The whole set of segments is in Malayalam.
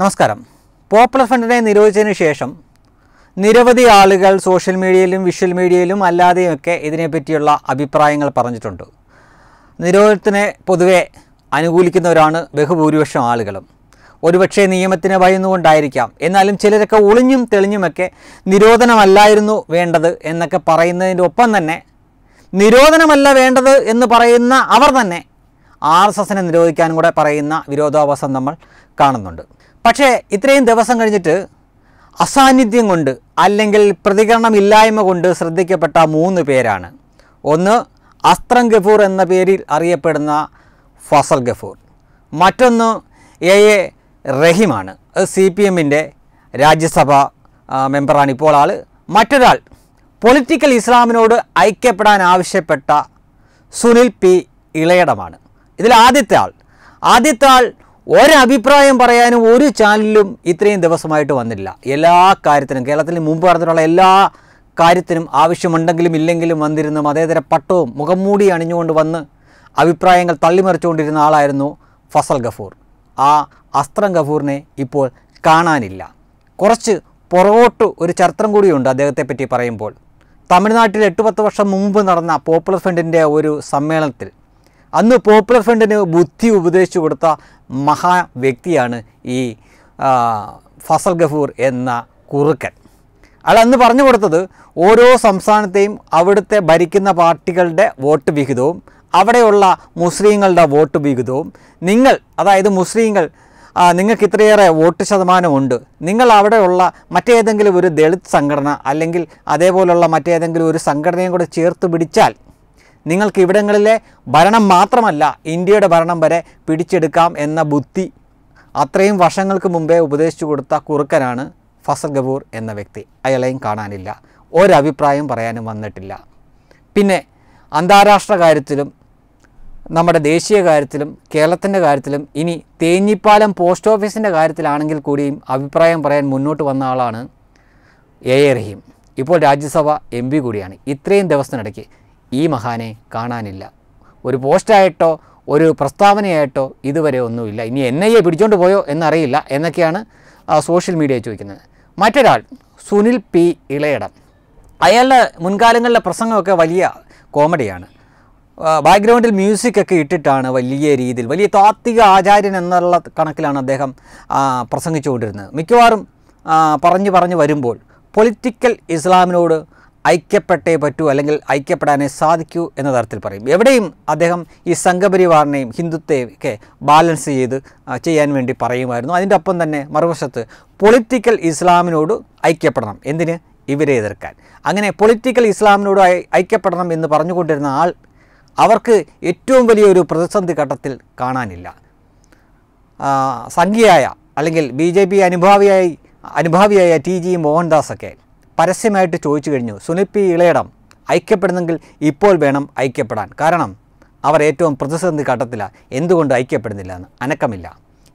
നമസ്കാരം പോപ്പുലർ ഫ്രണ്ടിനെ നിരോധിച്ചതിന് ശേഷം നിരവധി ആളുകൾ സോഷ്യൽ മീഡിയയിലും വിഷ്വൽ മീഡിയയിലും അല്ലാതെയുമൊക്കെ ഇതിനെപ്പറ്റിയുള്ള അഭിപ്രായങ്ങൾ പറഞ്ഞിട്ടുണ്ട് നിരോധനത്തിനെ പൊതുവെ അനുകൂലിക്കുന്നവരാണ് ബഹുഭൂരിപക്ഷം ആളുകളും ഒരുപക്ഷെ നിയമത്തിന് ഭയന്നുകൊണ്ടായിരിക്കാം എന്നാലും ചിലരൊക്കെ ഒളിഞ്ഞും തെളിഞ്ഞുമൊക്കെ നിരോധനമല്ലായിരുന്നു വേണ്ടത് എന്നൊക്കെ പറയുന്നതിൻ്റെ ഒപ്പം തന്നെ നിരോധനമല്ല വേണ്ടത് എന്ന് പറയുന്ന അവർ തന്നെ ആർ എസ് എസിനെ നിരോധിക്കാനും കൂടെ പറയുന്ന വിരോധാഭാസം നമ്മൾ കാണുന്നുണ്ട് പക്ഷേ ഇത്രയും ദിവസം കഴിഞ്ഞിട്ട് അസാന്നിധ്യം കൊണ്ട് അല്ലെങ്കിൽ പ്രതികരണമില്ലായ്മ കൊണ്ട് ശ്രദ്ധിക്കപ്പെട്ട മൂന്ന് പേരാണ് ഒന്ന് അസ്ത്രം ഗഫൂർ എന്ന പേരിൽ അറിയപ്പെടുന്ന ഫസൽ ഗഫൂർ മറ്റൊന്ന് എ എ റഹീമാണ് സി പി എമ്മിൻ്റെ രാജ്യസഭ മെമ്പറാണ് ഇപ്പോൾ ആൾ മറ്റൊരാൾ പൊളിറ്റിക്കൽ ഇസ്ലാമിനോട് ഐക്യപ്പെടാൻ ആവശ്യപ്പെട്ട സുനിൽ പി ഇളയടമാണ് ഇതിൽ ആദ്യത്തെ ആൾ ആദ്യത്തെ ആൾ ഒരഭിപ്രായം പറയാനും ഒരു ചാനലിലും ഇത്രയും ദിവസമായിട്ട് വന്നില്ല എല്ലാ കാര്യത്തിനും കേരളത്തിൽ മുമ്പ് പറഞ്ഞിട്ടുള്ള എല്ലാ കാര്യത്തിനും ആവശ്യമുണ്ടെങ്കിലും ഇല്ലെങ്കിലും വന്നിരുന്ന മതേതര പട്ടവും മുഖം മൂടി അണിഞ്ഞുകൊണ്ട് വന്ന് അഭിപ്രായങ്ങൾ തള്ളിമറിച്ചുകൊണ്ടിരുന്ന ആളായിരുന്നു ഫസൽ ഗഫൂർ ആ അസ്ത്രം ഗഫൂറിനെ ഇപ്പോൾ കാണാനില്ല കുറച്ച് പുറകോട്ട് ഒരു ചരിത്രം കൂടിയുണ്ട് അദ്ദേഹത്തെ പറ്റി പറയുമ്പോൾ തമിഴ്നാട്ടിൽ എട്ട് പത്ത് വർഷം മുമ്പ് നടന്ന പോപ്പുലർ ഫ്രണ്ടിൻ്റെ ഒരു സമ്മേളനത്തിൽ അന്ന് പോപ്പുലർ ഫ്രണ്ടിന് ബുദ്ധി ഉപദേശിച്ചു കൊടുത്ത മഹാ വ്യക്തിയാണ് ഈ ഫസൽ ഗഫൂർ എന്ന കുറുക്കൻ അയാൾ അന്ന് പറഞ്ഞു കൊടുത്തത് ഓരോ സംസ്ഥാനത്തെയും അവിടുത്തെ ഭരിക്കുന്ന പാർട്ടികളുടെ വോട്ട് വിഹിതവും അവിടെയുള്ള മുസ്ലിങ്ങളുടെ വോട്ട് വിഹിതവും നിങ്ങൾ അതായത് മുസ്ലിങ്ങൾ നിങ്ങൾക്ക് ഇത്രയേറെ വോട്ട് ശതമാനമുണ്ട് നിങ്ങൾ അവിടെയുള്ള മറ്റേതെങ്കിലും ഒരു ദളിത് സംഘടന അല്ലെങ്കിൽ അതേപോലുള്ള മറ്റേതെങ്കിലും ഒരു സംഘടനയും കൂടെ ചേർത്ത് പിടിച്ചാൽ നിങ്ങൾക്ക് ഇവിടങ്ങളിലെ ഭരണം മാത്രമല്ല ഇന്ത്യയുടെ ഭരണം വരെ പിടിച്ചെടുക്കാം എന്ന ബുദ്ധി അത്രയും വർഷങ്ങൾക്ക് മുമ്പേ ഉപദേശിച്ചു കൊടുത്ത കുറുക്കനാണ് ഫസൽ ഗബൂർ എന്ന വ്യക്തി അയാളെയും കാണാനില്ല ഒരഭിപ്രായം പറയാനും വന്നിട്ടില്ല പിന്നെ അന്താരാഷ്ട്ര കാര്യത്തിലും നമ്മുടെ ദേശീയ കാര്യത്തിലും കേരളത്തിൻ്റെ കാര്യത്തിലും ഇനി തേഞ്ഞിപ്പാലം പോസ്റ്റ് ഓഫീസിൻ്റെ കാര്യത്തിലാണെങ്കിൽ കൂടിയും അഭിപ്രായം പറയാൻ മുന്നോട്ട് വന്ന ആളാണ് എ എ റഹീം ഇപ്പോൾ രാജ്യസഭ എം പി കൂടിയാണ് ഇത്രയും ദിവസത്തിനിടയ്ക്ക് ഈ മഹാനെ കാണാനില്ല ഒരു പോസ്റ്റായിട്ടോ ഒരു പ്രസ്താവനയായിട്ടോ ഇതുവരെ ഒന്നുമില്ല ഇനി എൻ ഐ എ പിടിച്ചോണ്ട് പോയോ എന്നറിയില്ല എന്നൊക്കെയാണ് സോഷ്യൽ മീഡിയ ചോദിക്കുന്നത് മറ്റൊരാൾ സുനിൽ പി ഇളയടം അയാളുടെ മുൻകാലങ്ങളിലെ പ്രസംഗമൊക്കെ വലിയ കോമഡിയാണ് ബാക്ക്ഗ്രൗണ്ടിൽ മ്യൂസിക് ഒക്കെ ഇട്ടിട്ടാണ് വലിയ രീതിയിൽ വലിയ താത്വിക ആചാര്യൻ എന്നുള്ള കണക്കിലാണ് അദ്ദേഹം പ്രസംഗിച്ചുകൊണ്ടിരുന്നത് മിക്കവാറും പറഞ്ഞു പറഞ്ഞു വരുമ്പോൾ പൊളിറ്റിക്കൽ ഇസ്ലാമിനോട് ഐക്യപ്പെട്ടേ പറ്റൂ അല്ലെങ്കിൽ ഐക്യപ്പെടാനേ സാധിക്കൂ എന്ന തരത്തിൽ പറയും എവിടെയും അദ്ദേഹം ഈ സംഘപരിവാറിനെയും ഹിന്ദുത്വയും ഒക്കെ ബാലൻസ് ചെയ്ത് ചെയ്യാൻ വേണ്ടി പറയുമായിരുന്നു അതിൻ്റെ ഒപ്പം തന്നെ മറുവശത്ത് പൊളിറ്റിക്കൽ ഇസ്ലാമിനോട് ഐക്യപ്പെടണം എന്തിന് ഇവരെ എതിർക്കാൻ അങ്ങനെ പൊളിറ്റിക്കൽ ഇസ്ലാമിനോട് ഐക്യപ്പെടണം എന്ന് പറഞ്ഞുകൊണ്ടിരുന്ന ആൾ അവർക്ക് ഏറ്റവും വലിയൊരു പ്രതിസന്ധി ഘട്ടത്തിൽ കാണാനില്ല സംഖ്യയായ അല്ലെങ്കിൽ ബി ജെ പി അനുഭാവിയായി അനുഭാവിയായ ടി ജി മോഹൻദാസൊക്കെ പരസ്യമായിട്ട് ചോദിച്ചു കഴിഞ്ഞു സുനിൽ പി ഇളയിടം ഐക്യപ്പെടുന്നെങ്കിൽ ഇപ്പോൾ വേണം ഐക്യപ്പെടാൻ കാരണം അവർ ഏറ്റവും പ്രതിസന്ധി ഘട്ടത്തിലാണ് എന്തുകൊണ്ട് ഐക്യപ്പെടുന്നില്ല എന്ന് അനക്കമില്ല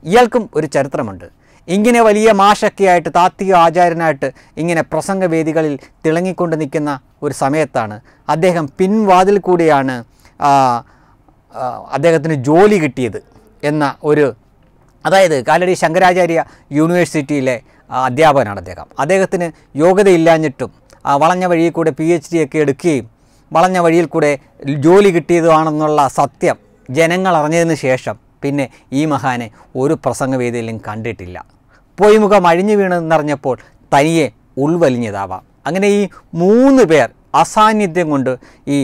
ഇയാൾക്കും ഒരു ചരിത്രമുണ്ട് ഇങ്ങനെ വലിയ മാഷൊക്കെയായിട്ട് താത്വിക ആചാര്യനായിട്ട് ഇങ്ങനെ പ്രസംഗവേദികളിൽ തിളങ്ങിക്കൊണ്ട് നിൽക്കുന്ന ഒരു സമയത്താണ് അദ്ദേഹം പിൻവാതിൽ കൂടിയാണ് അദ്ദേഹത്തിന് ജോലി കിട്ടിയത് എന്ന ഒരു അതായത് കാലടി ശങ്കരാചാര്യ യൂണിവേഴ്സിറ്റിയിലെ അധ്യാപകനാണ് അദ്ദേഹം അദ്ദേഹത്തിന് യോഗ്യതയില്ലാഞ്ഞിട്ടും വളഞ്ഞ വഴിയിൽ കൂടെ പി എച്ച് ഡി ഒക്കെ എടുക്കുകയും വളഞ്ഞ വഴിയിൽ കൂടെ ജോലി കിട്ടിയതുമാണെന്നുള്ള സത്യം ജനങ്ങൾ അറിഞ്ഞതിന് ശേഷം പിന്നെ ഈ മഹാനെ ഒരു പ്രസംഗവേദിയിലും കണ്ടിട്ടില്ല പോയി മുഖം അഴിഞ്ഞു വീണെന്നറിഞ്ഞപ്പോൾ തനിയെ ഉൾവലിഞ്ഞതാവാം അങ്ങനെ ഈ മൂന്ന് പേർ അസാന്നിധ്യം കൊണ്ട് ഈ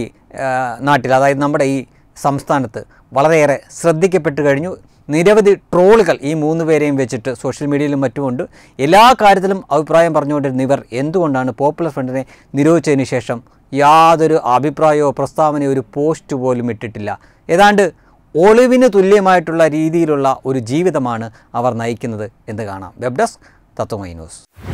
നാട്ടിൽ അതായത് നമ്മുടെ ഈ സംസ്ഥാനത്ത് വളരെയേറെ ശ്രദ്ധിക്കപ്പെട്ട് കഴിഞ്ഞു നിരവധി ട്രോളുകൾ ഈ മൂന്ന് പേരെയും വെച്ചിട്ട് സോഷ്യൽ മീഡിയയിലും മറ്റുമുണ്ട് എല്ലാ കാര്യത്തിലും അഭിപ്രായം പറഞ്ഞുകൊണ്ടിരുന്ന ഇവർ എന്തുകൊണ്ടാണ് പോപ്പുലർ ഫ്രണ്ടിനെ നിരോധിച്ചതിന് ശേഷം യാതൊരു അഭിപ്രായമോ പ്രസ്താവനയോ ഒരു പോസ്റ്റ് പോലും ഇട്ടിട്ടില്ല ഏതാണ്ട് ഒളിവിന് തുല്യമായിട്ടുള്ള രീതിയിലുള്ള ഒരു ജീവിതമാണ് അവർ നയിക്കുന്നത് എന്ന് കാണാം വെബ് ഡെസ്ക് തത്വമൈ ന്യൂസ്